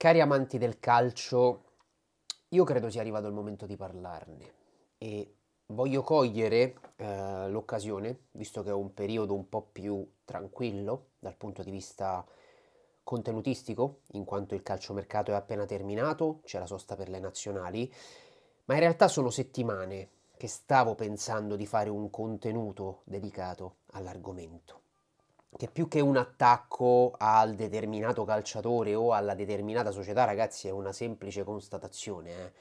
Cari amanti del calcio, io credo sia arrivato il momento di parlarne e voglio cogliere eh, l'occasione, visto che è un periodo un po' più tranquillo dal punto di vista contenutistico, in quanto il calciomercato è appena terminato, c'è la sosta per le nazionali, ma in realtà sono settimane che stavo pensando di fare un contenuto dedicato all'argomento che più che un attacco al determinato calciatore o alla determinata società, ragazzi, è una semplice constatazione. Eh.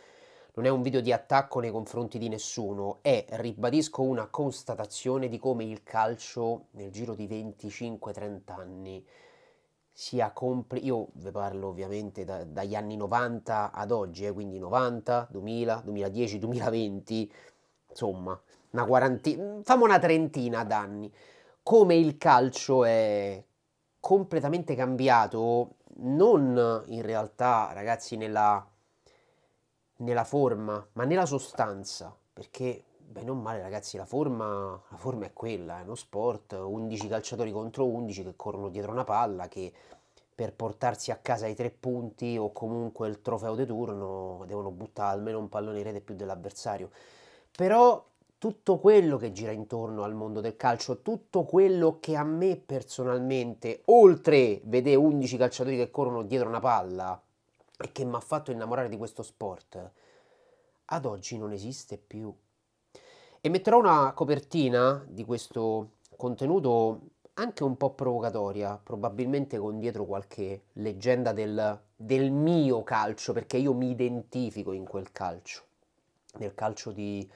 Non è un video di attacco nei confronti di nessuno, è, ribadisco, una constatazione di come il calcio nel giro di 25-30 anni sia completo. Io vi parlo ovviamente da, dagli anni 90 ad oggi, eh, quindi 90, 2000, 2010, 2020, insomma, una quarantina, mm, famo una trentina d'anni come il calcio è completamente cambiato, non in realtà ragazzi nella, nella forma, ma nella sostanza, perché bene o male ragazzi la forma, la forma è quella, è uno sport, 11 calciatori contro 11 che corrono dietro una palla, che per portarsi a casa i tre punti o comunque il trofeo di turno devono buttare almeno un pallone in rete più dell'avversario. Però tutto quello che gira intorno al mondo del calcio, tutto quello che a me personalmente, oltre vedere 11 calciatori che corrono dietro una palla e che mi ha fatto innamorare di questo sport, ad oggi non esiste più. E metterò una copertina di questo contenuto anche un po' provocatoria, probabilmente con dietro qualche leggenda del, del mio calcio, perché io mi identifico in quel calcio, nel calcio di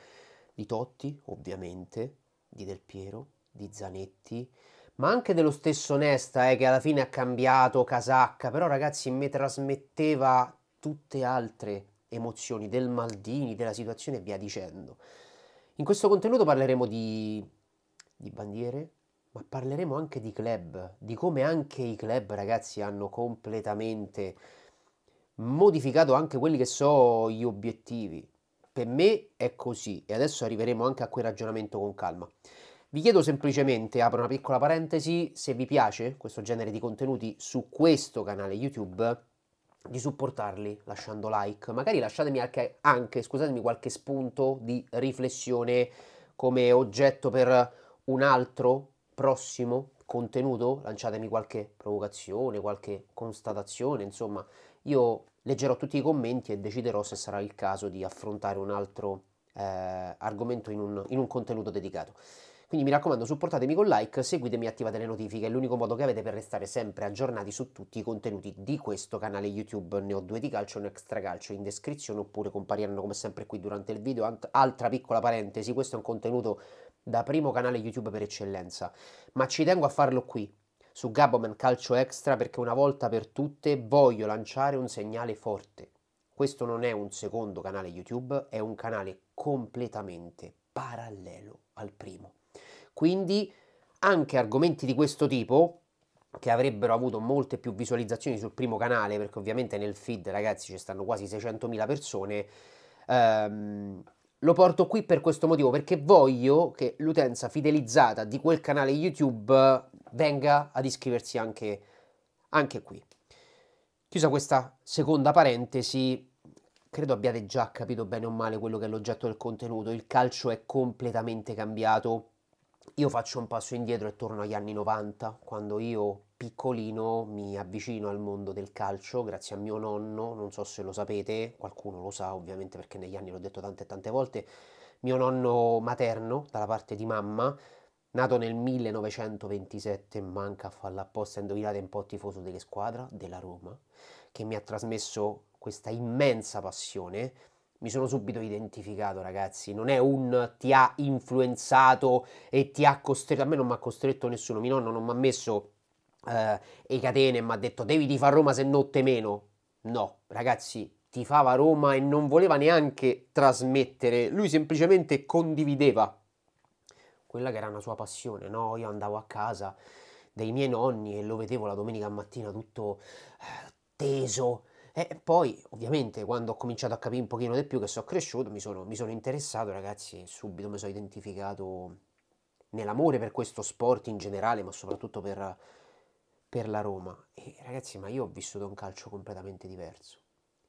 di Totti, ovviamente, di Del Piero, di Zanetti, ma anche dello stesso Nesta, eh, che alla fine ha cambiato casacca, però ragazzi mi trasmetteva tutte altre emozioni, del Maldini, della situazione e via dicendo. In questo contenuto parleremo di, di bandiere, ma parleremo anche di club, di come anche i club ragazzi hanno completamente modificato anche quelli che sono gli obiettivi per me è così e adesso arriveremo anche a quel ragionamento con calma. Vi chiedo semplicemente, apro una piccola parentesi, se vi piace questo genere di contenuti su questo canale YouTube, di supportarli lasciando like, magari lasciatemi anche, anche scusatemi, qualche spunto di riflessione come oggetto per un altro prossimo contenuto, lanciatemi qualche provocazione, qualche constatazione, insomma, io Leggerò tutti i commenti e deciderò se sarà il caso di affrontare un altro eh, argomento in un, in un contenuto dedicato. Quindi mi raccomando, supportatemi con like, seguitemi e attivate le notifiche, è l'unico modo che avete per restare sempre aggiornati su tutti i contenuti di questo canale YouTube. Ne ho due di calcio e un extra calcio in descrizione, oppure compariranno come sempre qui durante il video. Ant- altra piccola parentesi, questo è un contenuto da primo canale YouTube per eccellenza, ma ci tengo a farlo qui su Gaboman Calcio Extra perché una volta per tutte voglio lanciare un segnale forte. Questo non è un secondo canale YouTube, è un canale completamente parallelo al primo. Quindi anche argomenti di questo tipo, che avrebbero avuto molte più visualizzazioni sul primo canale, perché ovviamente nel feed, ragazzi, ci stanno quasi 600.000 persone, ehm, lo porto qui per questo motivo, perché voglio che l'utenza fidelizzata di quel canale YouTube venga ad iscriversi anche, anche qui. Chiusa questa seconda parentesi, credo abbiate già capito bene o male quello che è l'oggetto del contenuto. Il calcio è completamente cambiato. Io faccio un passo indietro e torno agli anni 90, quando io piccolino mi avvicino al mondo del calcio grazie a mio nonno, non so se lo sapete, qualcuno lo sa ovviamente perché negli anni l'ho detto tante e tante volte, mio nonno materno dalla parte di mamma, nato nel 1927, manca a farla apposta, indovinate un po' tifoso delle squadre della Roma, che mi ha trasmesso questa immensa passione, mi sono subito identificato, ragazzi. Non è un ti ha influenzato e ti ha costretto. A me non mi ha costretto nessuno. Mio nonno non mi ha messo eh, e Catene mi ha detto devi ti tifare Roma se no te meno. No, ragazzi, ti tifava Roma e non voleva neanche trasmettere, lui semplicemente condivideva quella che era una sua passione, no? Io andavo a casa dei miei nonni e lo vedevo la domenica mattina tutto eh, teso. E poi, ovviamente, quando ho cominciato a capire un pochino di più che sono cresciuto, mi sono, mi sono interessato, ragazzi, subito mi sono identificato nell'amore per questo sport in generale, ma soprattutto per, per la Roma. E ragazzi, ma io ho vissuto un calcio completamente diverso.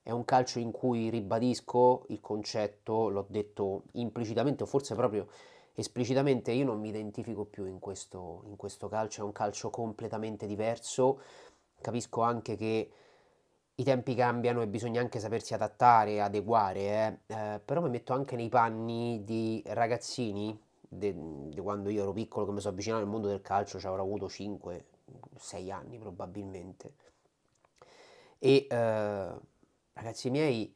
È un calcio in cui ribadisco il concetto, l'ho detto implicitamente o forse proprio esplicitamente, io non mi identifico più in questo, in questo calcio, è un calcio completamente diverso. Capisco anche che i tempi cambiano e bisogna anche sapersi adattare, adeguare, eh. Eh, però mi metto anche nei panni di ragazzini di quando io ero piccolo che mi sono avvicinato al mondo del calcio, ci avrò avuto 5, sei anni probabilmente. E eh, ragazzi miei,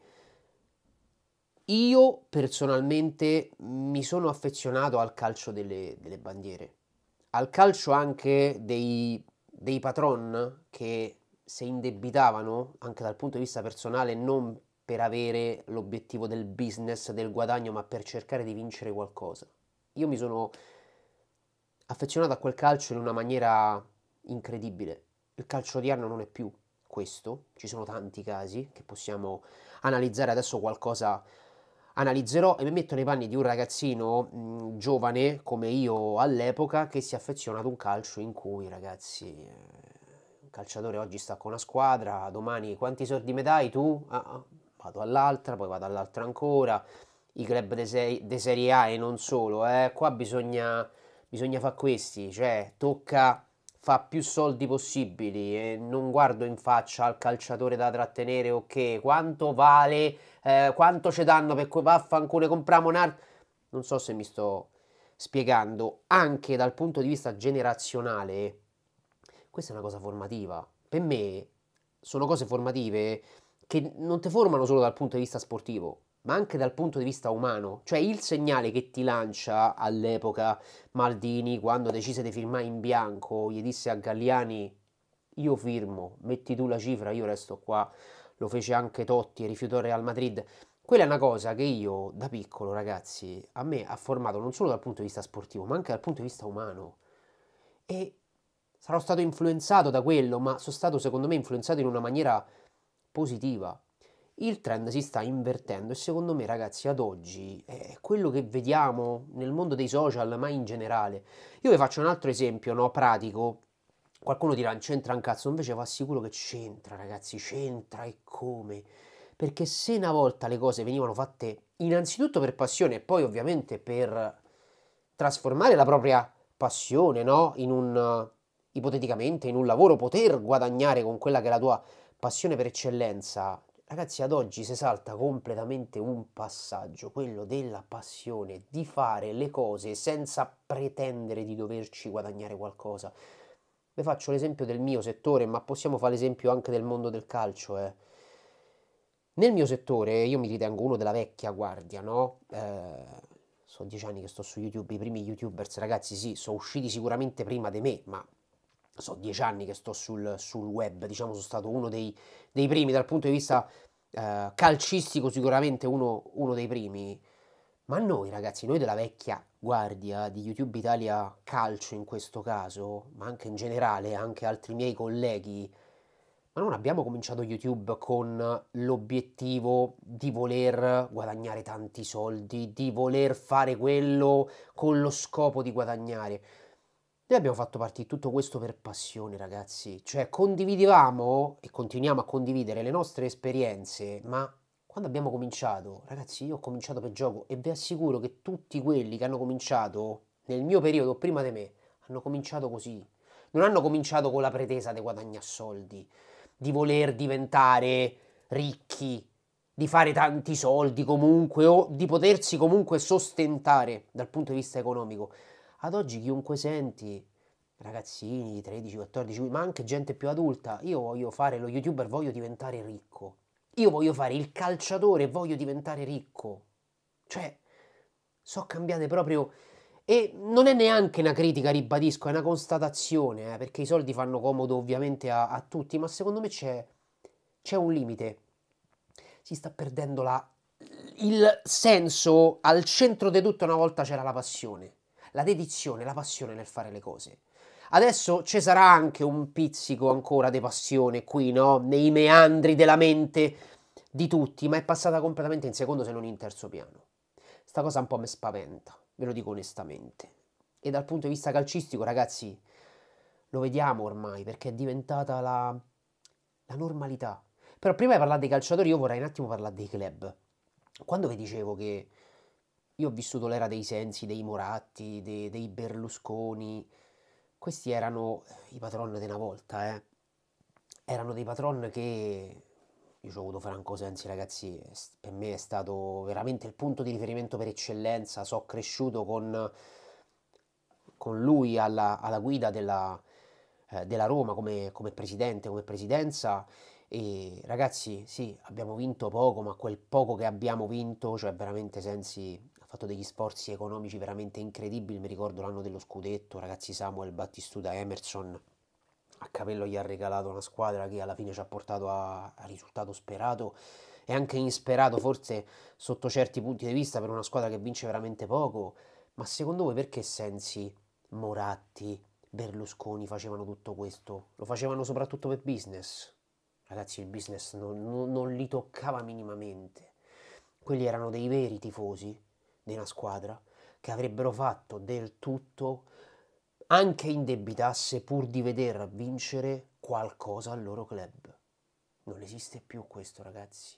io personalmente mi sono affezionato al calcio delle, delle bandiere, al calcio anche dei, dei patron che si indebitavano anche dal punto di vista personale non per avere l'obiettivo del business, del guadagno, ma per cercare di vincere qualcosa. Io mi sono affezionato a quel calcio in una maniera incredibile. Il calcio odierno non è più questo, ci sono tanti casi che possiamo analizzare, adesso qualcosa analizzerò e mi metto nei panni di un ragazzino mh, mm, giovane come io all'epoca che si è affezionato a un calcio in cui ragazzi... Eh, un calciatore oggi sta con una squadra, domani quanti soldi mi dai tu? Ah, ah vado all'altra, poi vado all'altra ancora, i club di se- Serie A e non solo, eh. qua bisogna, bisogna fare questi, cioè tocca fa più soldi possibili e non guardo in faccia al calciatore da trattenere o okay, che quanto vale, eh, quanto ci danno per cui vaffanculo compriamo un altro. Non so se mi sto spiegando, anche dal punto di vista generazionale, questa è una cosa formativa. Per me sono cose formative che non ti formano solo dal punto di vista sportivo, ma anche dal punto di vista umano, cioè il segnale che ti lancia all'epoca Maldini quando decise di firmare in bianco, gli disse a Galliani io firmo, metti tu la cifra, io resto qua, lo fece anche Totti e rifiutò Real Madrid. Quella è una cosa che io da piccolo, ragazzi, a me ha formato non solo dal punto di vista sportivo, ma anche dal punto di vista umano. E sarò stato influenzato da quello, ma sono stato secondo me influenzato in una maniera positiva il trend si sta invertendo e secondo me ragazzi ad oggi è quello che vediamo nel mondo dei social ma in generale io vi faccio un altro esempio no, pratico qualcuno dirà non c'entra un cazzo invece vi assicuro che c'entra ragazzi c'entra e come perché se una volta le cose venivano fatte innanzitutto per passione e poi ovviamente per trasformare la propria passione no? in un ipoteticamente in un lavoro poter guadagnare con quella che è la tua passione per eccellenza ragazzi, ad oggi si salta completamente un passaggio, quello della passione, di fare le cose senza pretendere di doverci guadagnare qualcosa. Vi faccio l'esempio del mio settore, ma possiamo fare l'esempio anche del mondo del calcio. Eh. Nel mio settore io mi ritengo uno della vecchia guardia, no? Eh, sono dieci anni che sto su YouTube, i primi youtubers, ragazzi, sì, sono usciti sicuramente prima di me, ma so dieci anni che sto sul, sul web, diciamo sono stato uno dei, dei, primi dal punto di vista eh, calcistico, sicuramente uno, uno, dei primi. Ma noi ragazzi, noi della vecchia guardia di YouTube Italia Calcio in questo caso, ma anche in generale, anche altri miei colleghi, ma non abbiamo cominciato YouTube con l'obiettivo di voler guadagnare tanti soldi, di voler fare quello con lo scopo di guadagnare. Noi abbiamo fatto partire tutto questo per passione, ragazzi. Cioè, condividevamo e continuiamo a condividere le nostre esperienze, ma quando abbiamo cominciato, ragazzi, io ho cominciato per gioco e vi assicuro che tutti quelli che hanno cominciato nel mio periodo prima di me hanno cominciato così. Non hanno cominciato con la pretesa di guadagnare soldi, di voler diventare ricchi, di fare tanti soldi comunque o di potersi comunque sostentare dal punto di vista economico ad oggi chiunque senti, ragazzini 13, 14, ma anche gente più adulta, io voglio fare lo youtuber, voglio diventare ricco. Io voglio fare il calciatore, voglio diventare ricco. Cioè, so cambiate proprio... E non è neanche una critica, ribadisco, è una constatazione, eh, perché i soldi fanno comodo ovviamente a, a tutti, ma secondo me c'è, c'è un limite. Si sta perdendo la, il senso, al centro di tutto una volta c'era la passione la dedizione, la passione nel fare le cose. Adesso ci sarà anche un pizzico ancora di passione qui, no? Nei meandri della mente di tutti, ma è passata completamente in secondo se non in terzo piano. Sta cosa un po' mi spaventa, ve lo dico onestamente. E dal punto di vista calcistico, ragazzi, lo vediamo ormai perché è diventata la, la normalità. Però prima di parlare dei calciatori io vorrei un attimo parlare dei club. Quando vi dicevo che io ho vissuto l'era dei Sensi, dei Moratti, dei, dei Berlusconi. Questi erano i patron di una volta, eh. Erano dei patron che... Io ho avuto Franco Sensi, ragazzi, per me è stato veramente il punto di riferimento per eccellenza. So cresciuto con, con lui alla, alla guida della, eh, della Roma come, come presidente, come presidenza. E ragazzi, sì, abbiamo vinto poco, ma quel poco che abbiamo vinto, cioè veramente Sensi fatto degli sforzi economici veramente incredibili, mi ricordo l'anno dello scudetto, ragazzi Samuel Battistuta Emerson, a capello gli ha regalato una squadra che alla fine ci ha portato a risultato sperato e anche insperato forse sotto certi punti di vista per una squadra che vince veramente poco, ma secondo voi perché Sensi, Moratti, Berlusconi facevano tutto questo? Lo facevano soprattutto per business. Ragazzi, il business non, non, non li toccava minimamente. Quelli erano dei veri tifosi di una squadra che avrebbero fatto del tutto anche in debitasse pur di veder vincere qualcosa al loro club. Non esiste più questo, ragazzi.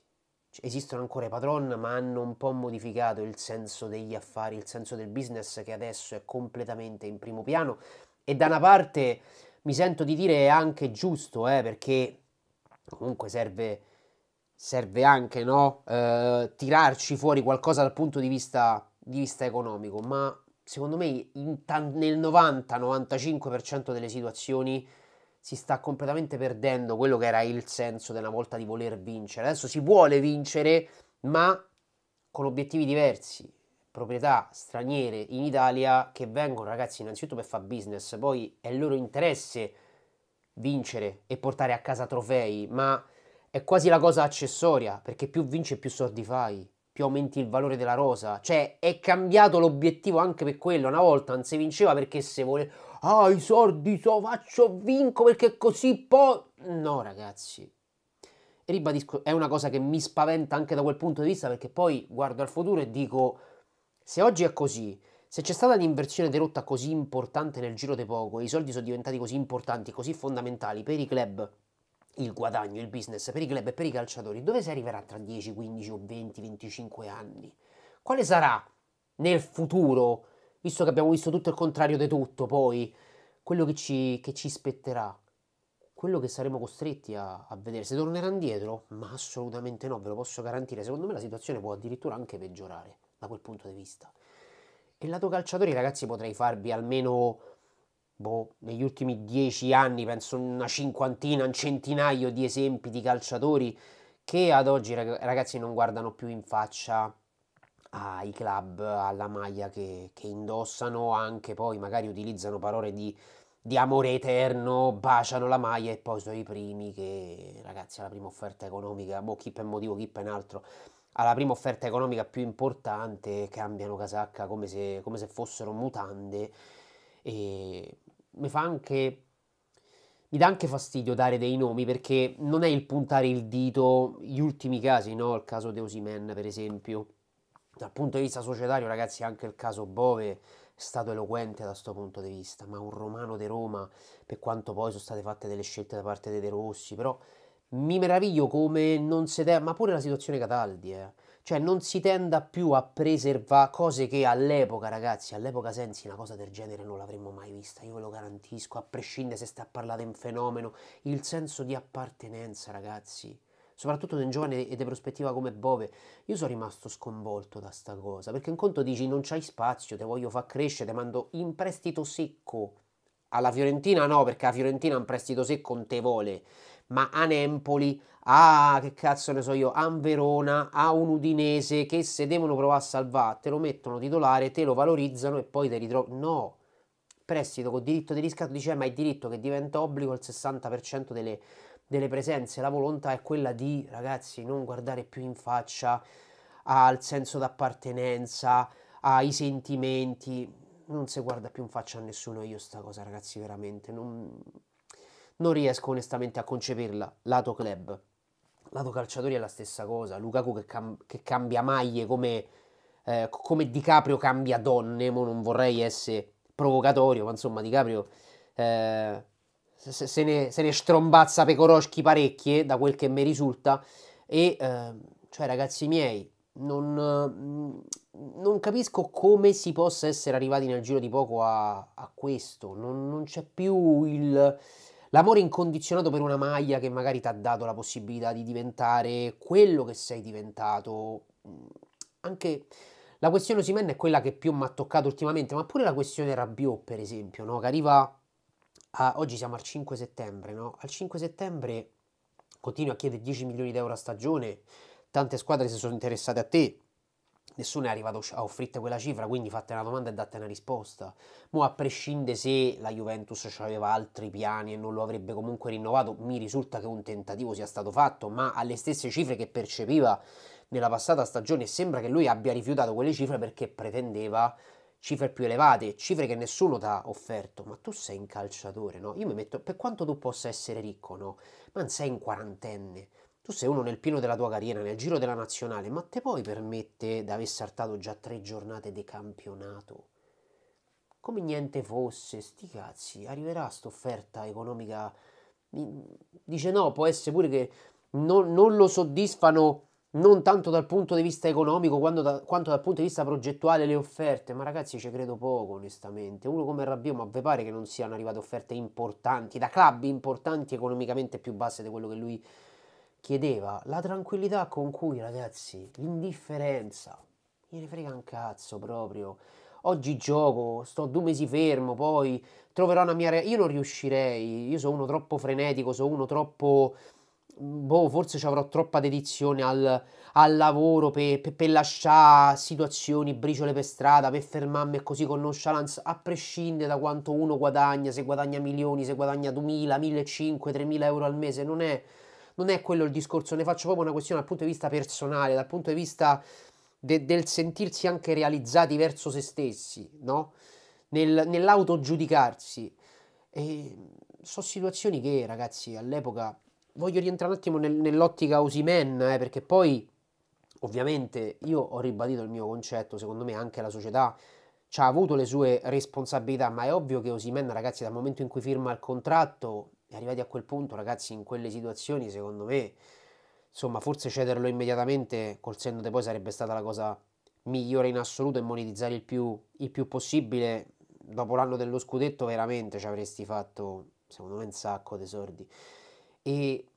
Cioè, esistono ancora i patron, ma hanno un po' modificato il senso degli affari, il senso del business che adesso è completamente in primo piano. E da una parte mi sento di dire è anche giusto, eh, perché comunque serve serve anche no? eh, tirarci fuori qualcosa dal punto di vista, di vista economico, ma secondo me t- nel 90-95% delle situazioni si sta completamente perdendo quello che era il senso della volta di voler vincere. Adesso si vuole vincere, ma con obiettivi diversi. Proprietà straniere in Italia che vengono, ragazzi, innanzitutto per fare business, poi è il loro interesse vincere e portare a casa trofei, ma è quasi la cosa accessoria, perché più vinci più soldi fai, più aumenti il valore della rosa. Cioè, è cambiato l'obiettivo anche per quello. Una volta non si vinceva perché se vuole... Ah, i soldi, so, faccio, vinco perché così poi... No, ragazzi. ribadisco, è una cosa che mi spaventa anche da quel punto di vista, perché poi guardo al futuro e dico... Se oggi è così, se c'è stata un'inversione di rotta così importante nel giro di poco, e i soldi sono diventati così importanti, così fondamentali per i club il guadagno, il business per i club e per i calciatori, dove si arriverà tra 10, 15 o 20, 25 anni? Quale sarà nel futuro, visto che abbiamo visto tutto il contrario di tutto, poi quello che ci, che ci spetterà? Quello che saremo costretti a, a vedere, se tornerà indietro? Ma assolutamente no, ve lo posso garantire. Secondo me la situazione può addirittura anche peggiorare da quel punto di vista. E lato calciatori, ragazzi, potrei farvi almeno boh, negli ultimi dieci anni, penso una cinquantina, un centinaio di esempi di calciatori che ad oggi ragazzi non guardano più in faccia ai club, alla maglia che, che indossano, anche poi magari utilizzano parole di, di, amore eterno, baciano la maglia e poi sono i primi che, ragazzi, alla prima offerta economica, boh, chi per motivo, chi per altro, alla prima offerta economica più importante cambiano casacca come se, come se fossero mutande e mi fa anche mi dà anche fastidio dare dei nomi perché non è il puntare il dito gli ultimi casi, no? Il caso De Osimen, per esempio. Dal punto di vista societario, ragazzi, anche il caso Bove è stato eloquente da questo punto di vista, ma un romano di Roma, per quanto poi sono state fatte delle scelte da parte dei De Rossi, però mi meraviglio come non si ma pure la situazione Cataldi, eh cioè non si tenda più a preservare cose che all'epoca, ragazzi, all'epoca Sensi una cosa del genere non l'avremmo mai vista, io ve lo garantisco, a prescindere se sta parlando parlare di un fenomeno, il senso di appartenenza, ragazzi, soprattutto di un giovane e di prospettiva come Bove, io sono rimasto sconvolto da sta cosa, perché in conto dici non c'hai spazio, te voglio far crescere, te mando in prestito secco, alla Fiorentina no, perché la Fiorentina un prestito secco non te vuole, ma a Nempoli, a ah, che cazzo ne so io, a Verona, a un Udinese che se devono provare a salvare te lo mettono titolare, te lo valorizzano e poi te ritrovi. No, prestito con diritto di riscatto, dice eh, ma è diritto che diventa obbligo il 60% delle, delle presenze. La volontà è quella di, ragazzi, non guardare più in faccia al senso d'appartenenza, ai sentimenti. Non si guarda più in faccia a nessuno io sta cosa, ragazzi, veramente. Non non riesco onestamente a concepirla, lato club. Lato calciatori è la stessa cosa, Lukaku che, cam- che cambia maglie come, eh, come DiCaprio cambia donne, Mo non vorrei essere provocatorio, ma insomma DiCaprio eh, se, se, ne, se ne strombazza pecoroschi parecchie, da quel che mi risulta, e eh, cioè ragazzi miei, non, mm, non, capisco come si possa essere arrivati nel giro di poco a, a questo. Non, non, c'è più il L'amore incondizionato per una maglia che magari ti ha dato la possibilità di diventare quello che sei diventato. Mm, anche la questione Osimen è quella che più mi ha toccato ultimamente, ma pure la questione Rabiot, per esempio, no? che arriva a... Oggi siamo al 5 settembre, no? Al 5 settembre continui a chiedere 10 milioni di euro a stagione, tante squadre si sono interessate a te, nessuno è arrivato a offrirti quella cifra, quindi fate una domanda e date una risposta. Mo a prescindere se la Juventus aveva altri piani e non lo avrebbe comunque rinnovato, mi risulta che un tentativo sia stato fatto, ma alle stesse cifre che percepiva nella passata stagione sembra che lui abbia rifiutato quelle cifre perché pretendeva cifre più elevate, cifre che nessuno ti ha offerto, ma tu sei un calciatore, no? Io mi metto, per quanto tu possa essere ricco, no? Ma non sei un quarantenne, tu sei uno nel pieno della tua carriera, nel giro della nazionale, ma te poi permette di aver saltato già tre giornate di campionato? Come niente fosse, sti cazzi, arriverà st'offerta economica? Dice no, può essere pure che non, non lo soddisfano non tanto dal punto di vista economico da, quanto dal punto di vista progettuale le offerte, ma ragazzi ci credo poco onestamente, uno come Rabiot ma ve pare che non siano arrivate offerte importanti, da club importanti economicamente più basse di quello che lui chiedeva la tranquillità con cui, ragazzi, l'indifferenza, gliene frega un cazzo proprio. Oggi gioco, sto due mesi fermo, poi troverò una mia... Re- io non riuscirei, io sono uno troppo frenetico, sono uno troppo... Boh, forse ci avrò troppa dedizione al, al lavoro per, per, per lasciare situazioni, briciole per strada, per fermarmi e così con nonchalance, a prescindere da quanto uno guadagna, se guadagna milioni, se guadagna 2.000, 1.500, 3.000 euro al mese, non è non è quello il discorso, ne faccio proprio una questione dal punto di vista personale, dal punto di vista de- del sentirsi anche realizzati verso se stessi, no? Nel, nell'autogiudicarsi. E sono situazioni che, ragazzi, all'epoca voglio rientrare un attimo nel, nell'ottica Osimen, eh, perché poi ovviamente io ho ribadito il mio concetto, secondo me anche la società ci ha avuto le sue responsabilità, ma è ovvio che Osimen, ragazzi, dal momento in cui firma il contratto e arrivati a quel punto, ragazzi, in quelle situazioni, secondo me, insomma, forse cederlo immediatamente col senno di poi sarebbe stata la cosa migliore in assoluto e monetizzare il più, il più possibile. Dopo l'anno dello scudetto, veramente ci avresti fatto, secondo me, un sacco di sordi. E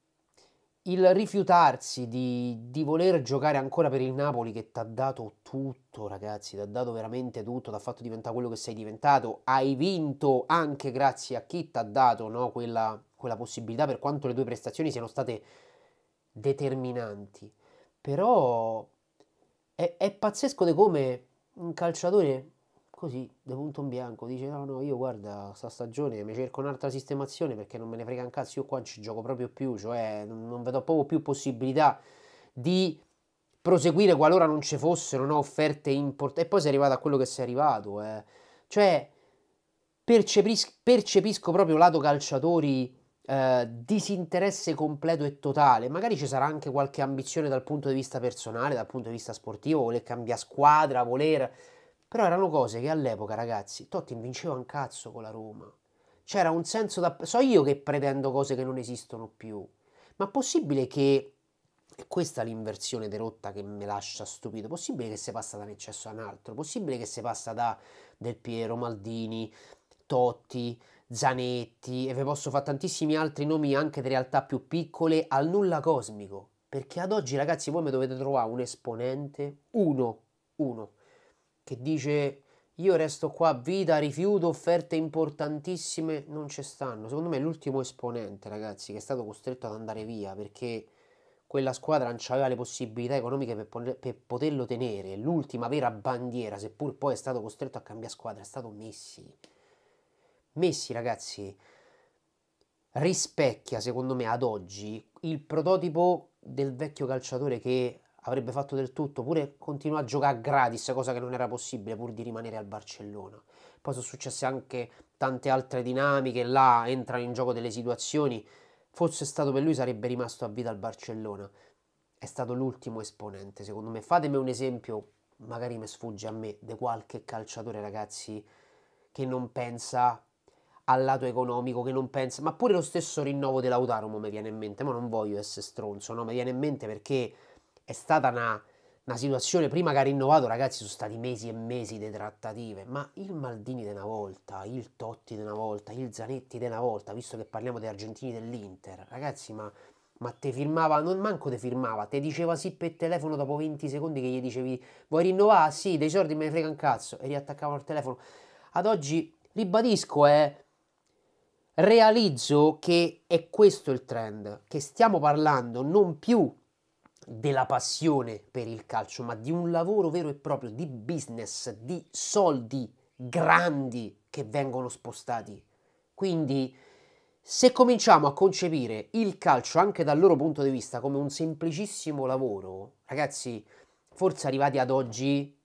il rifiutarsi di, di, voler giocare ancora per il Napoli che ti ha dato tutto, ragazzi, ti ha dato veramente tutto, ti ha fatto diventare quello che sei diventato, hai vinto anche grazie a chi ti ha dato no, quella, quella possibilità, per quanto le tue prestazioni siano state determinanti. Però è, è pazzesco di come un calciatore così, da punto in bianco, dice no no io guarda sta stagione mi cerco un'altra sistemazione perché non me ne frega un cazzo, io qua non ci gioco proprio più, cioè non vedo proprio più possibilità di proseguire qualora non ci fossero no, offerte importanti. E poi sei arrivato a quello che sei arrivato, eh. cioè percepis- percepisco proprio lato calciatori eh, disinteresse completo e totale. Magari ci sarà anche qualche ambizione dal punto di vista personale, dal punto di vista sportivo, voler cambiare squadra, voler però erano cose che all'epoca, ragazzi, Totti vinceva un cazzo con la Roma. C'era un senso da... So io che pretendo cose che non esistono più. Ma possibile che... E questa è l'inversione di rotta che mi lascia stupito. Possibile che si passa da un eccesso a un altro? Possibile che si passa da Del Piero, Maldini, Totti, Zanetti e ve posso fare tantissimi altri nomi anche di realtà più piccole al nulla cosmico. Perché ad oggi, ragazzi, voi mi dovete trovare un esponente, uno, uno, che dice io resto qua vita, rifiuto offerte importantissime, non ci stanno. Secondo me è l'ultimo esponente, ragazzi, che è stato costretto ad andare via perché quella squadra non aveva le possibilità economiche per, per poterlo tenere. L'ultima vera bandiera, seppur poi è stato costretto a cambiare squadra, è stato Messi. Messi, ragazzi, rispecchia, secondo me, ad oggi il prototipo del vecchio calciatore che avrebbe fatto del tutto, pure continua a giocare gratis, cosa che non era possibile pur di rimanere al Barcellona. Poi sono successe anche tante altre dinamiche, là entrano in gioco delle situazioni, fosse stato per lui sarebbe rimasto a vita al Barcellona. È stato l'ultimo esponente, secondo me. Fatemi un esempio, magari mi sfugge a me, di qualche calciatore, ragazzi, che non pensa al lato economico, che non pensa... Ma pure lo stesso rinnovo dell'Autaro mi viene in mente, ma non voglio essere stronzo, no? Mi viene in mente perché è stata una, una situazione, prima che ha rinnovato ragazzi sono stati mesi e mesi di trattative, ma il Maldini di una volta, il Totti di una volta, il Zanetti di una volta, visto che parliamo degli argentini dell'Inter, ragazzi ma ma te firmava, non manco te firmava, te diceva sì per telefono dopo 20 secondi che gli dicevi vuoi rinnovare? Sì, dei soldi me ne frega un cazzo e riattaccavano il telefono. Ad oggi, ribadisco, è... Eh, realizzo che è questo il trend, che stiamo parlando non più della passione per il calcio, ma di un lavoro vero e proprio, di business, di soldi grandi che vengono spostati. Quindi se cominciamo a concepire il calcio anche dal loro punto di vista come un semplicissimo lavoro, ragazzi, forse arrivati ad oggi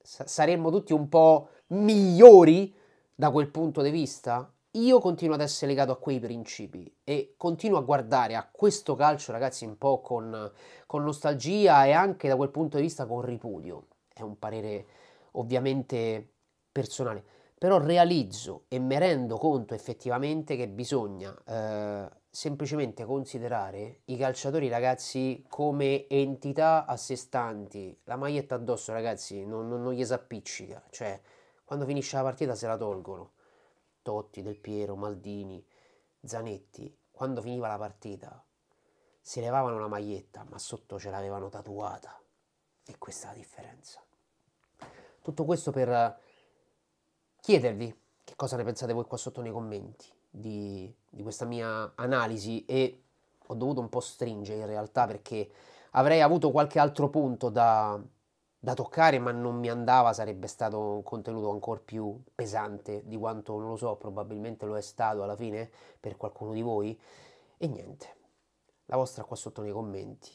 saremmo tutti un po' migliori da quel punto di vista? io continuo ad essere legato a quei principi e continuo a guardare a questo calcio, ragazzi, un po' con, con nostalgia e anche da quel punto di vista con ripudio. È un parere ovviamente personale, però realizzo e mi rendo conto effettivamente che bisogna eh, semplicemente considerare i calciatori ragazzi come entità a sé stanti. La maglietta addosso ragazzi non, non, non gli esappiccica, cioè quando finisce la partita se la tolgono. Totti, Del Piero, Maldini, Zanetti, quando finiva la partita, si levavano la maglietta, ma sotto ce l'avevano tatuata. E questa è la differenza. Tutto questo per eh, chiedervi che cosa ne pensate voi qua sotto nei commenti di, di questa mia analisi e ho dovuto un po' stringere in realtà perché avrei avuto qualche altro punto da, da toccare ma non mi andava sarebbe stato un contenuto ancora più pesante di quanto non lo so probabilmente lo è stato alla fine per qualcuno di voi e niente la vostra qua sotto nei commenti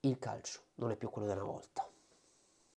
il calcio non è più quello di una volta